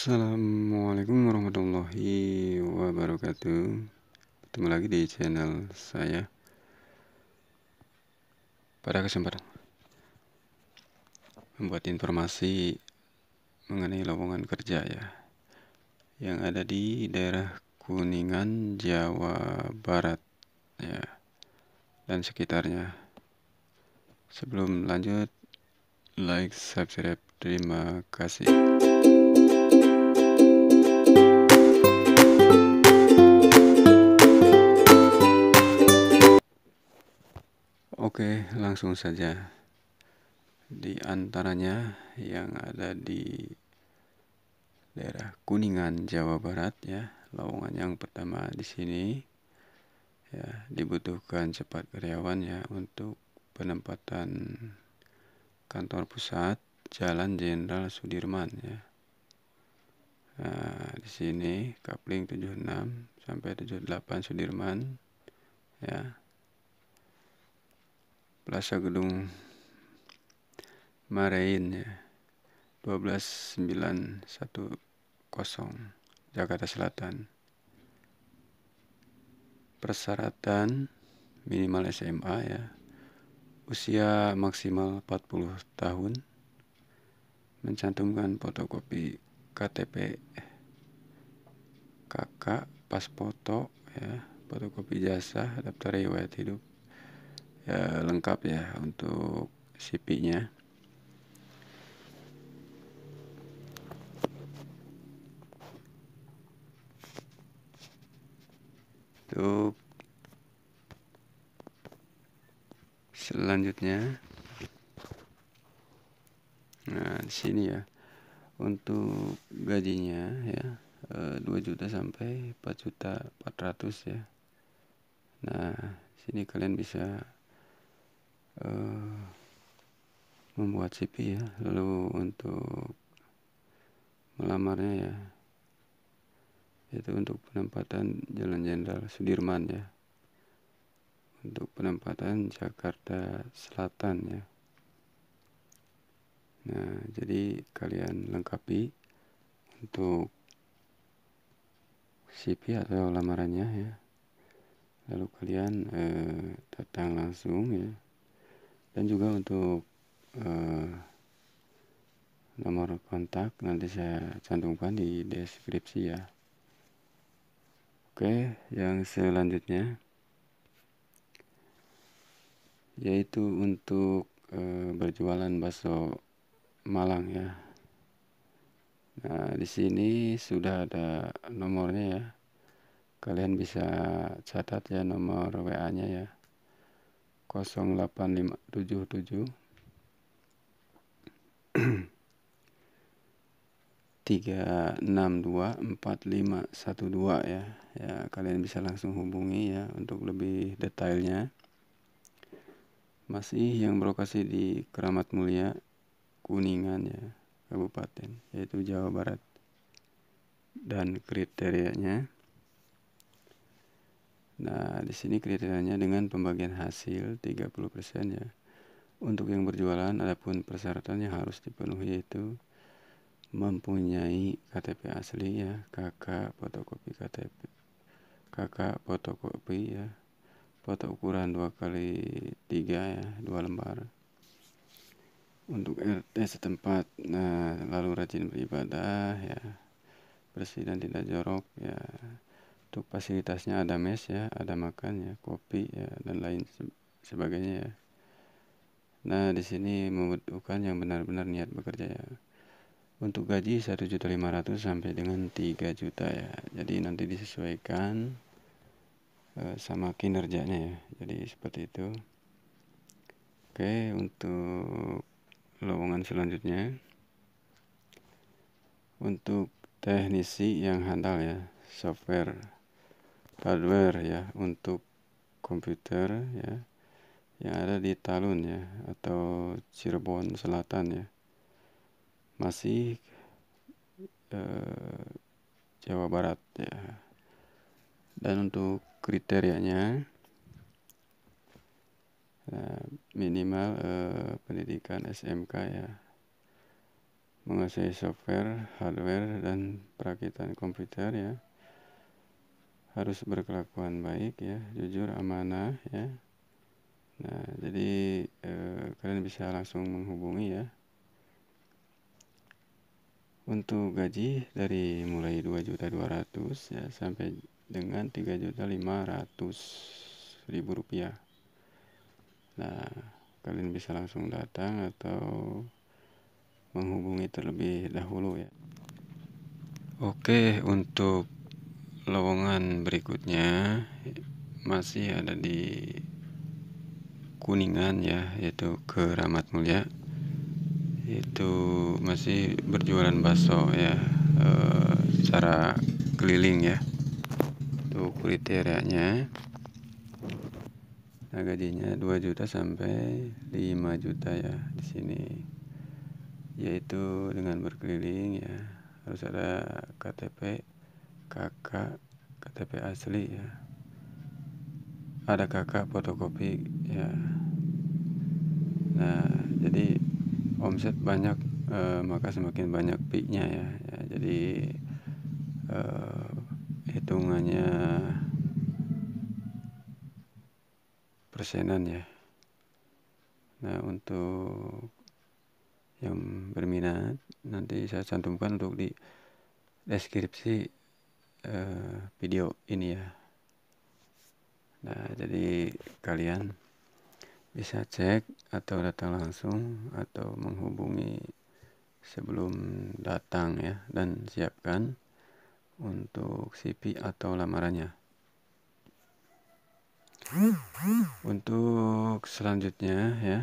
Assalamualaikum warahmatullahi wabarakatuh Ketemu lagi di channel saya Pada kesempatan Membuat informasi mengenai lowongan kerja ya Yang ada di daerah Kuningan, Jawa Barat ya Dan sekitarnya Sebelum lanjut Like, subscribe, terima kasih Oke, langsung saja. Di antaranya yang ada di daerah Kuningan, Jawa Barat ya. Lowongan yang pertama di sini ya dibutuhkan cepat karyawan ya untuk penempatan kantor pusat Jalan Jenderal Sudirman ya. Nah, di sini kapling 76 sampai 78 Sudirman ya. Plaza Gedung Marein ya. 12910 Jakarta Selatan. Persyaratan minimal SMA ya. Usia maksimal 40 tahun. Mencantumkan fotokopi KTP kakak, pas foto ya, fotokopi jasa, daftar riwayat hidup e, lengkap ya untuk CP-nya. Untuk selanjutnya, nah di sini ya untuk gajinya ya 2 eh, juta sampai 4 juta 400 ya. Nah, sini kalian bisa Eh, membuat CV ya lalu untuk melamarnya ya itu untuk penempatan Jalan Jenderal Sudirman ya untuk penempatan Jakarta Selatan ya nah jadi kalian lengkapi untuk CV atau lamarannya ya lalu kalian eh, datang langsung ya dan juga untuk uh, nomor kontak nanti saya cantumkan di deskripsi ya oke yang selanjutnya yaitu untuk uh, berjualan bakso Malang ya nah di sini sudah ada nomornya ya kalian bisa catat ya nomor WA nya ya 08577 3624512 ya. Ya, kalian bisa langsung hubungi ya untuk lebih detailnya. Masih yang berlokasi di Keramat Mulia, Kuningan ya, kabupaten yaitu Jawa Barat. Dan kriterianya Nah, di sini kriterianya dengan pembagian hasil 30% ya. Untuk yang berjualan, adapun persyaratan yang harus dipenuhi itu mempunyai KTP asli ya, KK fotokopi KTP, KK fotokopi ya, foto ukuran 2 kali 3 ya, 2 lembar. Untuk RT setempat, nah lalu rajin beribadah ya, bersih dan tidak jorok ya untuk fasilitasnya ada mes ya ada makan ya kopi ya dan lain sebagainya ya nah di sini membutuhkan yang benar-benar niat bekerja ya untuk gaji 1.500 sampai dengan 3 juta ya jadi nanti disesuaikan uh, sama kinerjanya ya jadi seperti itu oke untuk lowongan selanjutnya untuk teknisi yang handal ya software hardware ya untuk komputer ya yang ada di Talun ya atau Cirebon Selatan ya masih eh, Jawa Barat ya dan untuk kriterianya nah, minimal eh, pendidikan SMK ya menguasai software, hardware, dan perakitan komputer ya harus berkelakuan baik ya jujur amanah ya nah jadi eh, kalian bisa langsung menghubungi ya untuk gaji dari mulai 2.200 ya sampai dengan 3.500.000 rupiah nah kalian bisa langsung datang atau menghubungi terlebih dahulu ya oke untuk lowongan berikutnya masih ada di Kuningan ya yaitu ke Ramat Mulia itu masih berjualan bakso ya e, secara keliling ya tuh kriterianya nah gajinya 2 juta sampai 5 juta ya di sini yaitu dengan berkeliling ya harus ada KTP kakak KTP asli ya ada kakak fotokopi ya nah jadi omset banyak e, maka semakin banyak piknya ya, ya jadi e, hitungannya persenan ya nah untuk yang berminat nanti saya cantumkan untuk di deskripsi uh, video ini ya nah jadi kalian bisa cek atau datang langsung atau menghubungi sebelum datang ya dan siapkan untuk CV atau lamarannya untuk selanjutnya ya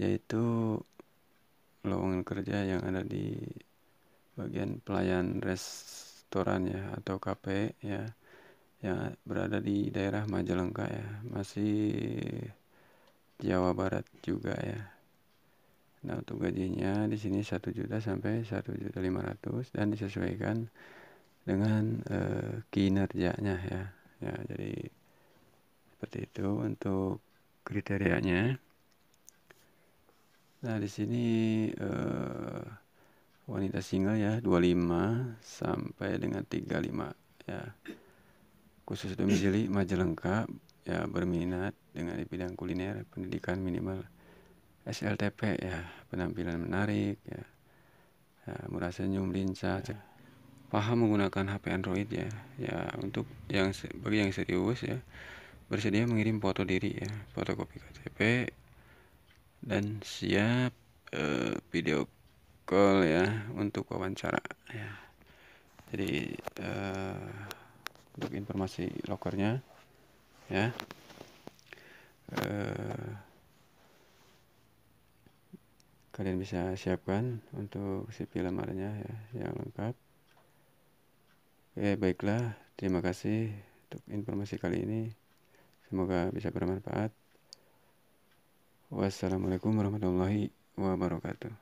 yaitu lowongan kerja yang ada di bagian pelayan rest. Rektoran ya atau KP ya yang berada di daerah Majalengka ya masih Jawa Barat juga ya Nah untuk gajinya di sini 1 juta sampai 1 juta 500 dan disesuaikan dengan e, kinerjanya ya. Ya jadi seperti itu untuk kriterianya. Nah di sini e, wanita single ya 25 sampai dengan 35 ya khusus domisili Majalengka ya berminat dengan di bidang kuliner pendidikan minimal SLTP ya penampilan menarik ya, ya murah senyum lincah ya. paham menggunakan HP Android ya ya untuk yang bagi yang serius ya bersedia mengirim foto diri ya fotokopi KTP dan siap uh, video call ya untuk wawancara ya. Jadi uh, untuk informasi lokernya ya. Uh, kalian bisa siapkan untuk CV lamarannya ya, yang lengkap. Oke, baiklah. Terima kasih untuk informasi kali ini. Semoga bisa bermanfaat. Wassalamualaikum warahmatullahi wabarakatuh.